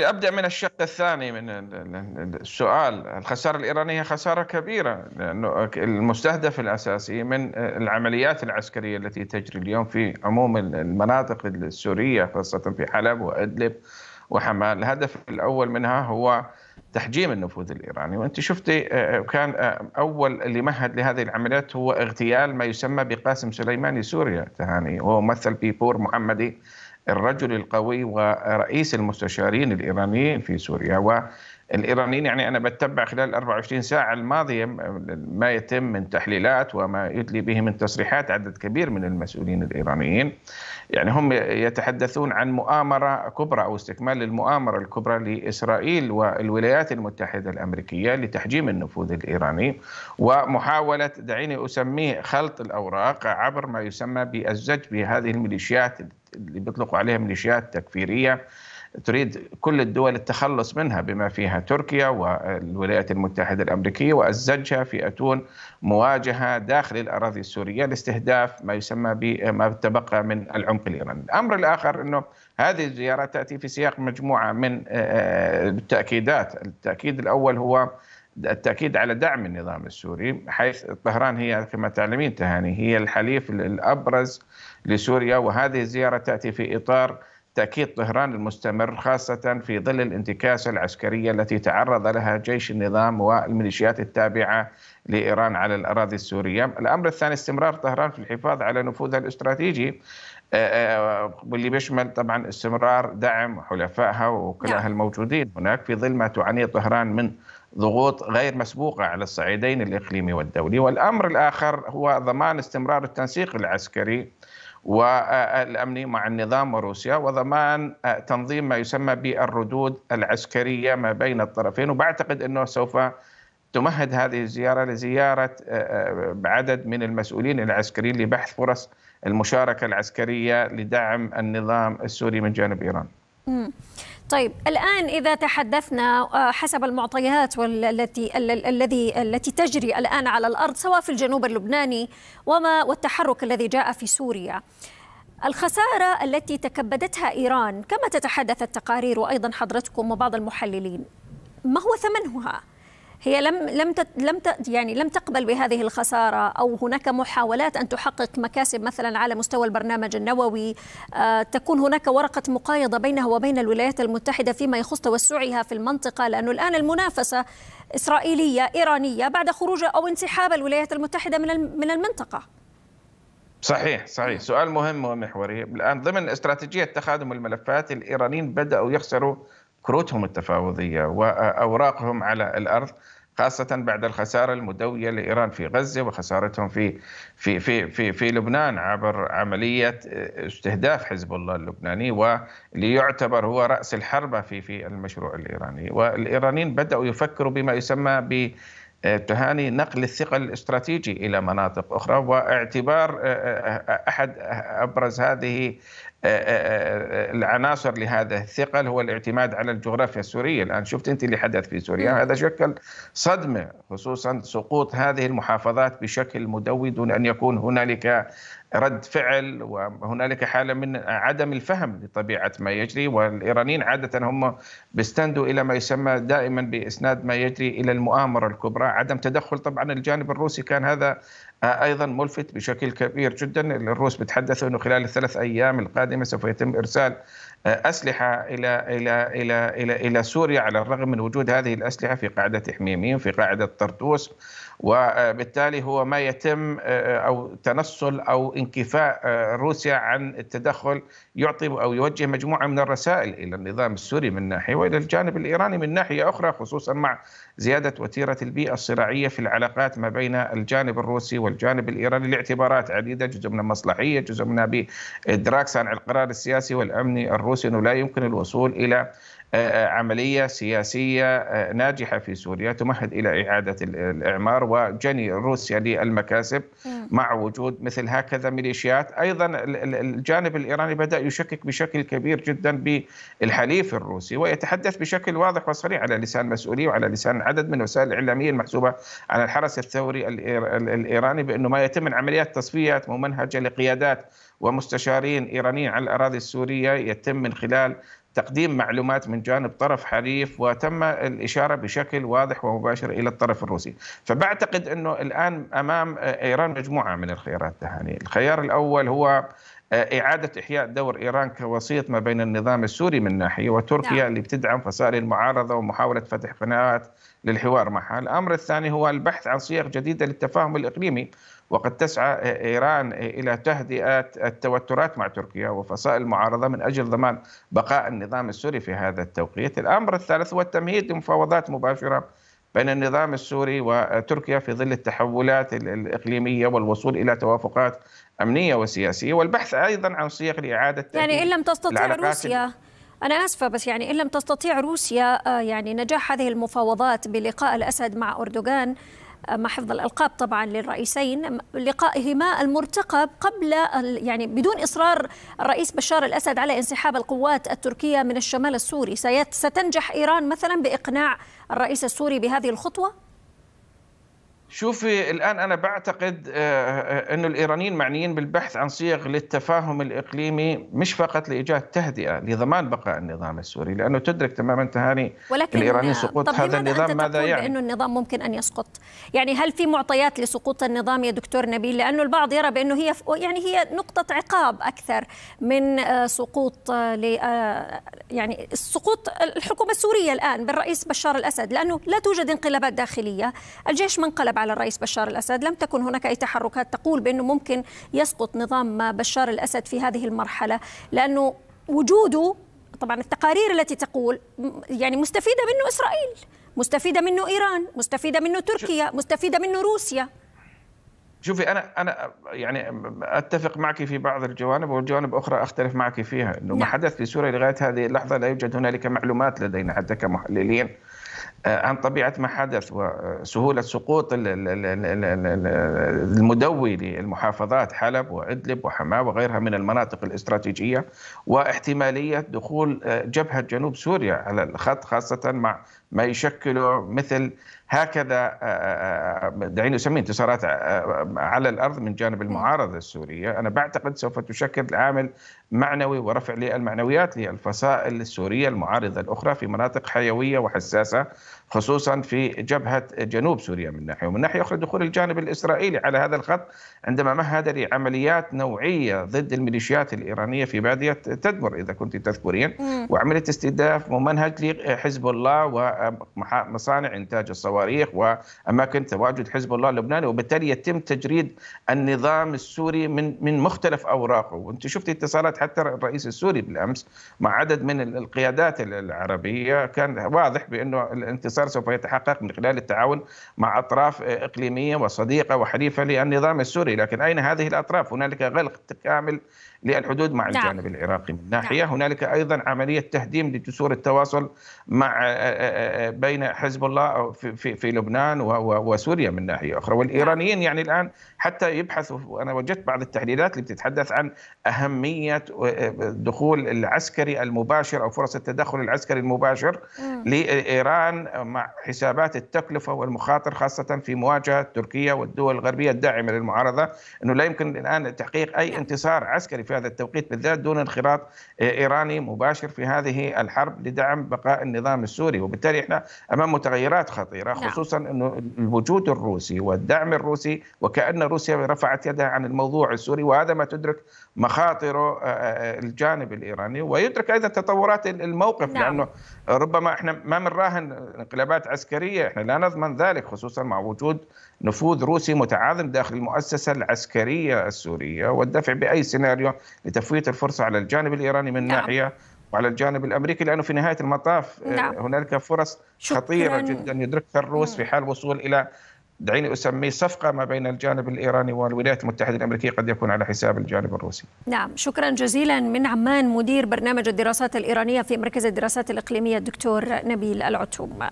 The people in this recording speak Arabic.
ابدا من الشق الثاني من السؤال الخساره الايرانيه خساره كبيره لانه المستهدف الاساسي من العمليات العسكريه التي تجري اليوم في عموم المناطق السوريه خاصه في حلب وادلب وحماه الهدف الاول منها هو تحجيم النفوذ الايراني وانت شفتي آه، آه، كان آه، اول اللي مهد لهذه العمليات هو اغتيال ما يسمى بقاسم سليماني سوريا تهاني وهو ممثل بيبور محمدي الرجل القوي ورئيس المستشارين الايرانيين في سوريا الايرانيين يعني انا بتبع خلال 24 ساعه الماضيه ما يتم من تحليلات وما يدلي به من تصريحات عدد كبير من المسؤولين الايرانيين يعني هم يتحدثون عن مؤامره كبرى او استكمال المؤامره الكبرى لاسرائيل والولايات المتحده الامريكيه لتحجيم النفوذ الايراني ومحاوله دعيني اسميه خلط الاوراق عبر ما يسمى بالزج بهذه الميليشيات اللي بيطلقوا عليها ميليشيات تكفيريه تريد كل الدول التخلص منها بما فيها تركيا والولايات المتحدة الأمريكية وأزجها في أتون مواجهة داخل الأراضي السورية لاستهداف ما يسمى بما تبقى من العمق الإيراني الأمر الآخر أنه هذه الزيارة تأتي في سياق مجموعة من التأكيدات آه، التأكيد الأول هو التأكيد على دعم النظام السوري حيث طهران هي كما تعلمين تهاني هي الحليف الأبرز لسوريا وهذه الزيارة تأتي في إطار تأكيد طهران المستمر خاصة في ظل الانتكاسة العسكرية التي تعرض لها جيش النظام والميليشيات التابعة لإيران على الأراضي السورية الأمر الثاني استمرار طهران في الحفاظ على نفوذها الاستراتيجي آه، آه، واللي بيشمل طبعا استمرار دعم حلفائها ووكلائها نعم. الموجودين هناك في ظل ما تعانيه طهران من ضغوط غير مسبوقة على الصعيدين الإقليمي والدولي والأمر الآخر هو ضمان استمرار التنسيق العسكري والامني مع النظام وروسيا وضمان آه، تنظيم ما يسمى بالردود العسكريه ما بين الطرفين وبعتقد انه سوف تمهد هذه الزياره لزياره آه، آه، عدد من المسؤولين العسكريين لبحث فرص المشاركه العسكريه لدعم النظام السوري من جانب ايران. طيب الآن إذا تحدثنا آه، حسب المعطيات والتي الذي التي تجري الآن على الأرض سواء في الجنوب اللبناني وما والتحرك الذي جاء في سوريا الخسارة التي تكبدتها إيران كما تتحدث التقارير وأيضا حضرتكم وبعض المحللين ما هو ثمنها؟ هي لم لم لم يعني لم تقبل بهذه الخساره او هناك محاولات ان تحقق مكاسب مثلا على مستوى البرنامج النووي آه، تكون هناك ورقه مقايضه بينها وبين الولايات المتحده فيما يخص توسعها في المنطقه لانه الان المنافسه اسرائيليه ايرانيه بعد خروج او انسحاب الولايات المتحده من من المنطقه صحيح صحيح سؤال مهم ومحوري الان ضمن استراتيجيه تخادم الملفات الايرانيين بداوا يخسروا كروتهم التفاوضيه واوراقهم على الارض خاصة بعد الخسارة المدوية لإيران في غزة وخسارتهم في في في في, في لبنان عبر عملية استهداف حزب الله اللبناني وليعتبر هو رأس الحربة في في المشروع الإيراني والإيرانيين بدأوا يفكروا بما يسمى ب تهاني نقل الثقل الاستراتيجي الى مناطق اخرى واعتبار احد ابرز هذه آه، آه، آه، العناصر لهذا الثقل هو الاعتماد على الجغرافيا السوريه الان شفت انت اللي حدث في سوريا هذا شكل صدمه خصوصا سقوط هذه المحافظات بشكل مدوي دون ان يكون هنالك رد فعل وهنالك حاله من عدم الفهم لطبيعه ما يجري والايرانيين عاده هم بيستندوا الى ما يسمى دائما باسناد ما يجري الى المؤامره الكبرى عدم تدخل طبعا الجانب الروسي كان هذا ايضا ملفت بشكل كبير جدا الروس بتحدثوا انه خلال الثلاث ايام القادمه سوف يتم ارسال آه، اسلحه الى الى الى الى الى سوريا على الرغم من وجود هذه الاسلحه في قاعده حميميم في قاعده طرطوس وبالتالي هو ما يتم آه، آه، او تنصل او انكفاء روسيا عن التدخل يعطي او يوجه مجموعه من الرسائل الى النظام السوري من ناحيه والى الجانب الايراني من ناحيه اخرى خصوصا مع زياده وتيره البيئه الصراعيه في العلاقات ما بين الجانب الروسي وال الجانب الايراني لاعتبارات عديده جزء منها مصلحيه جزء منها بادراك صانع القرار السياسي والامني الروسي انه لا يمكن الوصول الى آه، آه، عملية سياسية آه، ناجحة في سوريا تمهد إلى إعادة الإعمار وجني روسيا للمكاسب مع وجود مثل هكذا ميليشيات أيضا الجانب الإيراني بدأ يشكك بشكل كبير جدا بالحليف الروسي ويتحدث بشكل واضح وصريح على لسان مسؤوليه وعلى لسان عدد من الوسائل الإعلامية المحسوبة على الحرس الثوري الإيراني بأنه ما يتم من عمليات تصفيات ممنهجة لقيادات ومستشارين ايرانيين على الاراضي السوريه يتم من خلال تقديم معلومات من جانب طرف حليف وتم الاشاره بشكل واضح ومباشر الى الطرف الروسي، فبعتقد انه الان امام ايران مجموعه من الخيارات يعني الخيار الاول هو آه، إعادة إحياء دور إيران كوسيط ما بين النظام السوري من ناحية وتركيا نعم. اللي بتدعم فصائل المعارضة ومحاولة فتح قنوات للحوار معها الأمر الثاني هو البحث عن صيغ جديدة للتفاهم الإقليمي وقد تسعى إيران إلى تهدئة التوترات مع تركيا وفصائل المعارضة من أجل ضمان بقاء النظام السوري في هذا التوقيت الأمر الثالث هو التمهيد لمفاوضات مباشرة بين النظام السوري وتركيا في ظل التحولات الإقليمية والوصول إلى توافقات أمنية وسياسية والبحث أيضا عن صيغ لإعادة يعني إن لم تستطيع روسيا أنا آسفة بس يعني إن لم تستطيع روسيا آه، يعني نجاح هذه المفاوضات بلقاء الأسد مع أردوغان مع حفظ الألقاب طبعا للرئيسين لقائهما المرتقب قبل يعني بدون إصرار الرئيس بشار الأسد على انسحاب القوات التركية من الشمال السوري ستنجح إيران مثلا بإقناع الرئيس السوري بهذه الخطوة؟ شوفي الآن أنا بعتقد آه، آه، أن الإيرانيين معنيين بالبحث عن صيغ للتفاهم الإقليمي مش فقط لإيجاد تهدئة لضمان بقاء النظام السوري لأنه تدرك تماما تهاني ولكن الإيرانيين آه، سقوط هذا النظام أنت ماذا يعني بأنه النظام ممكن أن يسقط يعني هل في معطيات لسقوط النظام يا دكتور نبيل لأنه البعض يرى بأنه هي يعني هي نقطة عقاب أكثر من سقوط يعني سقوط الحكومة السورية الآن بالرئيس بشار الأسد لأنه لا توجد انقلابات داخلية الجيش منقلب الكذب على الرئيس بشار الأسد لم تكن هناك أي تحركات تقول بأنه ممكن يسقط نظام بشار الأسد في هذه المرحلة لأنه وجوده طبعا التقارير التي تقول يعني مستفيدة منه إسرائيل مستفيدة منه إيران مستفيدة منه تركيا مستفيدة منه روسيا شوفي انا انا يعني اتفق معك في بعض الجوانب والجوانب اخرى اختلف معك فيها انه ما نعم. حدث في سوريا لغايه هذه اللحظه لا يوجد هنالك معلومات لدينا حتى كمحللين عن طبيعه ما حدث وسهوله سقوط المدوي للمحافظات حلب وادلب وحماه وغيرها من المناطق الاستراتيجيه واحتماليه دخول جبهه جنوب سوريا على الخط خاصه مع ما يشكله مثل هكذا دعيني اسميه انتصارات على الارض من جانب المعارضه السوريه، انا بعتقد سوف تشكل عامل معنوي ورفع للمعنويات للفصائل السوريه المعارضه الاخرى في مناطق حيويه وحساسه خصوصا في جبهة جنوب سوريا من ناحية ومن ناحية أخرى دخول الجانب الإسرائيلي على هذا الخط عندما مهد لعمليات نوعية ضد الميليشيات الإيرانية في بادية تدمر إذا كنت تذكرين وعملية استهداف ممنهج لحزب الله ومصانع إنتاج الصواريخ وأماكن تواجد حزب الله اللبناني وبالتالي يتم تجريد النظام السوري من من مختلف أوراقه وأنت شفت اتصالات حتى الرئيس السوري بالأمس مع عدد من القيادات العربية كان واضح بأنه باختصار سوف يتحقق من خلال التعاون مع أطراف إقليمية وصديقة وحليفة للنظام السوري لكن أين هذه الأطراف هنالك غلق كامل للحدود مع نعم. الجانب العراقي من نعم. ناحيه، هنالك ايضا عمليه تهديم لجسور التواصل مع آه، آه، آه، بين حزب الله في في لبنان وسوريا من ناحيه اخرى، نعم. والايرانيين يعني الان حتى يبحثوا انا وجدت بعض التحليلات اللي بتتحدث عن اهميه دخول العسكري المباشر او فرص التدخل العسكري المباشر لايران مع حسابات التكلفه والمخاطر خاصه في مواجهه تركيا والدول الغربيه الداعمه للمعارضه، انه لا يمكن الان تحقيق اي انتصار عسكري في هذا التوقيت بالذات دون انخراط آه، ايراني مباشر في هذه الحرب لدعم بقاء النظام السوري وبالتالي احنا امام متغيرات خطيره نعم. خصوصا انه الوجود الروسي والدعم الروسي وكان روسيا رفعت يدها عن الموضوع السوري وهذا ما تدرك مخاطره آه، آه، الجانب الايراني ويدرك ايضا تطورات الموقف نعم. لانه ربما احنا ما بنراهن انقلابات عسكريه احنا لا نضمن ذلك خصوصا مع وجود نفوذ روسي متعاظم داخل المؤسسه العسكريه السوريه والدفع باي سيناريو لتفويت الفرصة على الجانب الإيراني من نعم. ناحية وعلى الجانب الامريكي لانه في نهايه المطاف آه، نعم. هنالك فرص خطيره جدا يدركها الروس في حال وصول الى دعيني اسميه صفقه ما بين الجانب الايراني والولايات المتحده الامريكيه قد يكون على حساب الجانب الروسي. نعم، شكرا جزيلا من عمان مدير برنامج الدراسات الايرانيه في مركز الدراسات الاقليميه الدكتور نبيل العتوم.